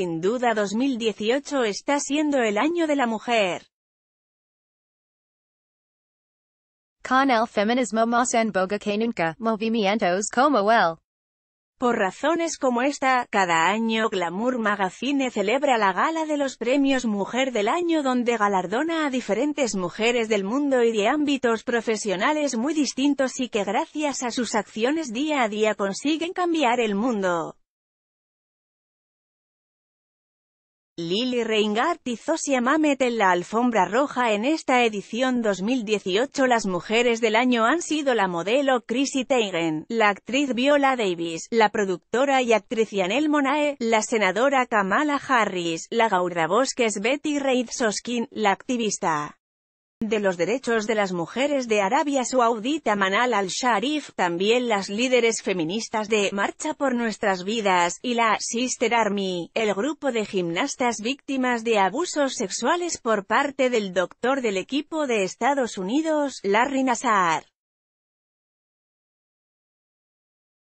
Sin duda 2018 está siendo el año de la mujer. Con el feminismo más en boga que nunca, movimientos como Por razones como esta, cada año Glamour Magazine celebra la gala de los premios Mujer del Año donde galardona a diferentes mujeres del mundo y de ámbitos profesionales muy distintos y que gracias a sus acciones día a día consiguen cambiar el mundo. Lily Reingart y Zosia Mamet en la alfombra roja en esta edición 2018 Las mujeres del año han sido la modelo Chrissy Teigen, la actriz Viola Davis, la productora y actriz Yanel Monae, la senadora Kamala Harris, la gaudabosques Betty Reid Soskin, la activista de los derechos de las mujeres de Arabia Saudita Manal al-Sharif, también las líderes feministas de Marcha por Nuestras Vidas, y la Sister Army, el grupo de gimnastas víctimas de abusos sexuales por parte del doctor del equipo de Estados Unidos, Larry Nassar.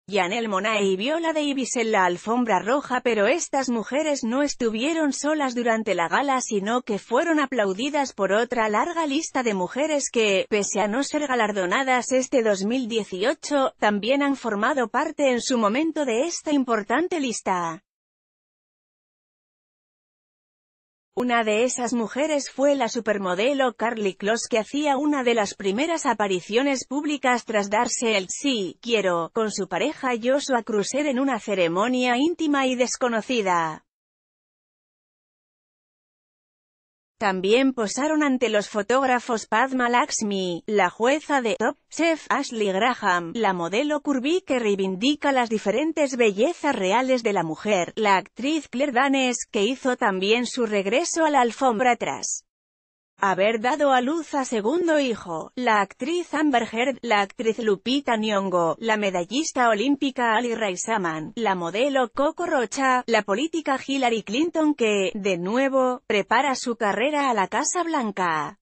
Janelle Monae y Viola Davis en la alfombra roja pero estas mujeres no estuvieron solas durante la gala sino que fueron aplaudidas por otra larga lista de mujeres que, pese a no ser galardonadas este 2018, también han formado parte en su momento de esta importante lista. Una de esas mujeres fue la supermodelo Carly Close que hacía una de las primeras apariciones públicas tras darse el sí, quiero, con su pareja Joshua crucer en una ceremonia íntima y desconocida. También posaron ante los fotógrafos Padma Lakshmi, la jueza de Top Chef Ashley Graham, la modelo curvy que reivindica las diferentes bellezas reales de la mujer, la actriz Claire Danes, que hizo también su regreso a la alfombra tras haber dado a luz a segundo hijo, la actriz Amber Heard, la actriz Lupita Nyong'o, la medallista olímpica Ali Raisaman, la modelo Coco Rocha, la política Hillary Clinton que, de nuevo, prepara su carrera a la Casa Blanca.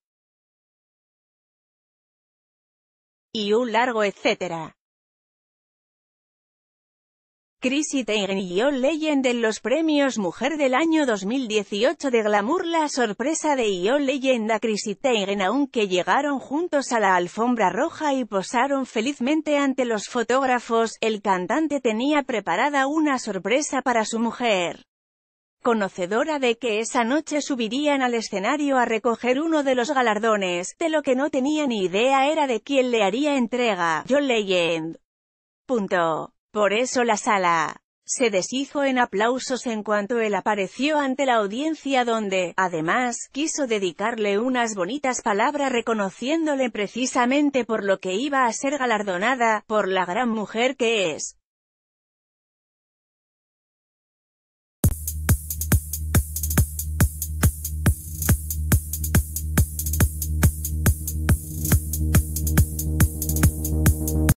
Y un largo etcétera. Chrissy Teigen Legend en los premios Mujer del año 2018 de Glamour La sorpresa de Yo Legend a Chrissy Teigen aunque llegaron juntos a la alfombra roja y posaron felizmente ante los fotógrafos, el cantante tenía preparada una sorpresa para su mujer. Conocedora de que esa noche subirían al escenario a recoger uno de los galardones, de lo que no tenía ni idea era de quién le haría entrega, Yo Legend. Punto. Por eso la sala se deshizo en aplausos en cuanto él apareció ante la audiencia donde, además, quiso dedicarle unas bonitas palabras reconociéndole precisamente por lo que iba a ser galardonada, por la gran mujer que es.